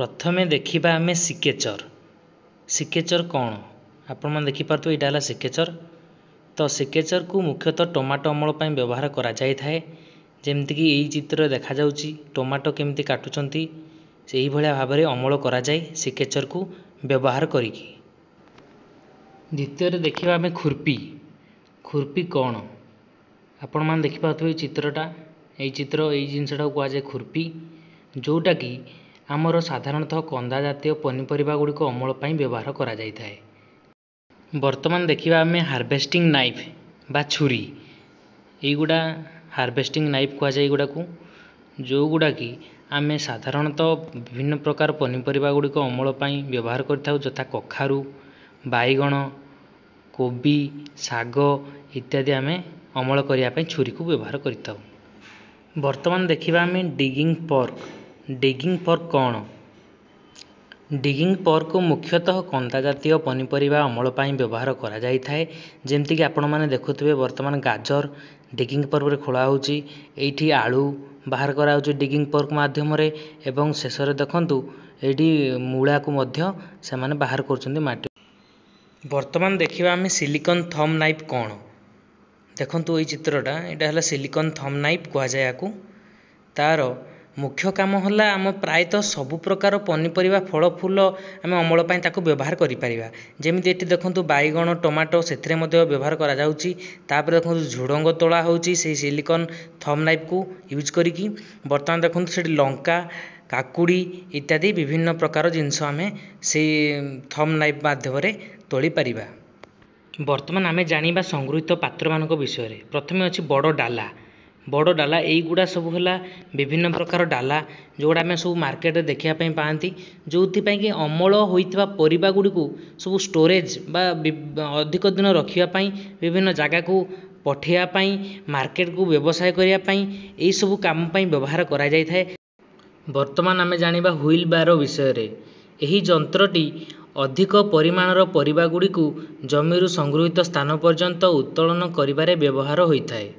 ପ୍ରଥମେ ଦେଖିବା ଆମେ ସିକେଚର୍ ସିକେଚର୍ କ'ଣ ଆପଣମାନେ ଦେଖିପାରୁଥିବେ ଏଇଟା ହେଲା ସିକେଚର୍ ତ ସିକେଚର୍କୁ ମୁଖ୍ୟତଃ ଟମାଟୋ ଅମଳ ପାଇଁ ବ୍ୟବହାର କରାଯାଇଥାଏ ଯେମିତିକି ଏଇ ଚିତ୍ରରେ ଦେଖାଯାଉଛି ଟମାଟୋ କେମିତି କାଟୁଛନ୍ତି ସେହିଭଳିଆ ଭାବରେ ଅମଳ କରାଯାଏ ସିକେଚର୍କୁ ବ୍ୟବହାର କରିକି ଦ୍ୱିତୀୟରେ ଦେଖିବା ଆମେ ଖୁର୍ପି ଖୁର୍ପି କ'ଣ ଆପଣମାନେ ଦେଖିପାରୁଥିବେ ଏଇ ଚିତ୍ରଟା ଏଇ ଚିତ୍ର ଏଇ ଜିନିଷଟାକୁ କୁହାଯାଏ ଖୁର୍ପି ଯେଉଁଟାକି ଆମର ସାଧାରଣତଃ କନ୍ଦା ଜାତୀୟ ପନିପରିବା ଗୁଡ଼ିକ ଅମଳ ପାଇଁ ବ୍ୟବହାର କରାଯାଇଥାଏ ବର୍ତ୍ତମାନ ଦେଖିବା ଆମେ ହାର୍ଭେଷ୍ଟିଂ ନାଇଫ୍ ବା ଛୁରୀ ଏଇଗୁଡ଼ା ହାର୍ଭେଷ୍ଟିଂ ନାଇଫ୍ କୁହାଯାଏ ଏଗୁଡ଼ାକୁ ଯେଉଁଗୁଡ଼ାକି ଆମେ ସାଧାରଣତଃ ବିଭିନ୍ନ ପ୍ରକାର ପନିପରିବା ଗୁଡ଼ିକ ଅମଳ ପାଇଁ ବ୍ୟବହାର କରିଥାଉ ଯଥା କଖାରୁ ବାଇଗଣ କୋବି ଶାଗ ଇତ୍ୟାଦି ଆମେ ଅମଳ କରିବା ପାଇଁ ଛୁରୀକୁ ବ୍ୟବହାର କରିଥାଉ ବର୍ତ୍ତମାନ ଦେଖିବା ଆମେ ଡିଗିଙ୍ଗ୍ ପର୍କ ଡିଗିଂ ପର୍କ କ'ଣ ଡିଗିଂ ପର୍କକୁ ମୁଖ୍ୟତଃ କନ୍ଦାଜାତୀୟ ପନିପରିବା ଅମଳ ପାଇଁ ବ୍ୟବହାର କରାଯାଇଥାଏ ଯେମିତିକି ଆପଣମାନେ ଦେଖୁଥିବେ ବର୍ତ୍ତମାନ ଗାଜର ଡିଗିଂ ପର୍କରେ ଖୋଳା ହେଉଛି ଏଇଠି ଆଳୁ ବାହାର କରାହେଉଛି ଡିଗିଂ ପର୍କ ମାଧ୍ୟମରେ ଏବଂ ଶେଷରେ ଦେଖନ୍ତୁ ଏଇଠି ମୂଳାକୁ ମଧ୍ୟ ସେମାନେ ବାହାର କରୁଛନ୍ତି ମାଟି ବର୍ତ୍ତମାନ ଦେଖିବା ଆମେ ସିଲିକନ୍ ଥମ୍ ନାଇଫ୍ କ'ଣ ଦେଖନ୍ତୁ ଏଇ ଚିତ୍ରଟା ଏଇଟା ହେଲା ସିଲିକନ୍ ଥମ୍ ନାଇଫ୍ କୁହାଯାଏ ଏହାକୁ ତା'ର ମୁଖ୍ୟ କାମ ହେଲା ଆମ ପ୍ରାୟତଃ ସବୁ ପ୍ରକାର ପନିପରିବା ଫଳ ଫୁଲ ଆମେ ଅମଳ ପାଇଁ ତାକୁ ବ୍ୟବହାର କରିପାରିବା ଯେମିତି ଏଠି ଦେଖନ୍ତୁ ବାଇଗଣ ଟମାଟୋ ସେଥିରେ ମଧ୍ୟ ବ୍ୟବହାର କରାଯାଉଛି ତା'ପରେ ଦେଖନ୍ତୁ ଝୁଡ଼ଙ୍ଗ ତୋଳା ହେଉଛି ସେହି ସିଲିକନ୍ ଥମ୍ ନାଇଫ୍କୁ ୟୁଜ୍ କରିକି ବର୍ତ୍ତମାନ ଦେଖନ୍ତୁ ସେଠି ଲଙ୍କା କାକୁଡ଼ି ଇତ୍ୟାଦି ବିଭିନ୍ନ ପ୍ରକାର ଜିନିଷ ଆମେ ସେହି ଥମ୍ ନାଇଫ୍ ମାଧ୍ୟମରେ ତୋଳିପାରିବା ବର୍ତ୍ତମାନ ଆମେ ଜାଣିବା ସଂଗୃହୀତ ପାତ୍ରମାନଙ୍କ ବିଷୟରେ ପ୍ରଥମେ ଅଛି ବଡ଼ ଡାଲା ବଡ଼ ଡାଲା ଏଇଗୁଡ଼ା ସବୁ ହେଲା ବିଭିନ୍ନ ପ୍ରକାର ଡାଲା ଯେଉଁଗୁଡ଼ା ଆମେ ସବୁ ମାର୍କେଟରେ ଦେଖିବା ପାଇଁ ପାଆନ୍ତି ଯେଉଁଥିପାଇଁ କି ଅମଳ ହୋଇଥିବା ପରିବା ଗୁଡ଼ିକୁ ସବୁ ଷ୍ଟୋରେଜ ବା ଅଧିକ ଦିନ ରଖିବା ପାଇଁ ବିଭିନ୍ନ ଜାଗାକୁ ପଠାଇବା ପାଇଁ ମାର୍କେଟକୁ ବ୍ୟବସାୟ କରିବା ପାଇଁ ଏହିସବୁ କାମ ପାଇଁ ବ୍ୟବହାର କରାଯାଇଥାଏ ବର୍ତ୍ତମାନ ଆମେ ଜାଣିବା ହ୍ୱିଲ୍ ବାର ବିଷୟରେ ଏହି ଯନ୍ତ୍ରଟି ଅଧିକ ପରିମାଣର ପରିବା ଗୁଡ଼ିକୁ ଜମିରୁ ସଂଗୃହୀତ ସ୍ଥାନ ପର୍ଯ୍ୟନ୍ତ ଉତ୍ତୋଳନ କରିବାରେ ବ୍ୟବହାର ହୋଇଥାଏ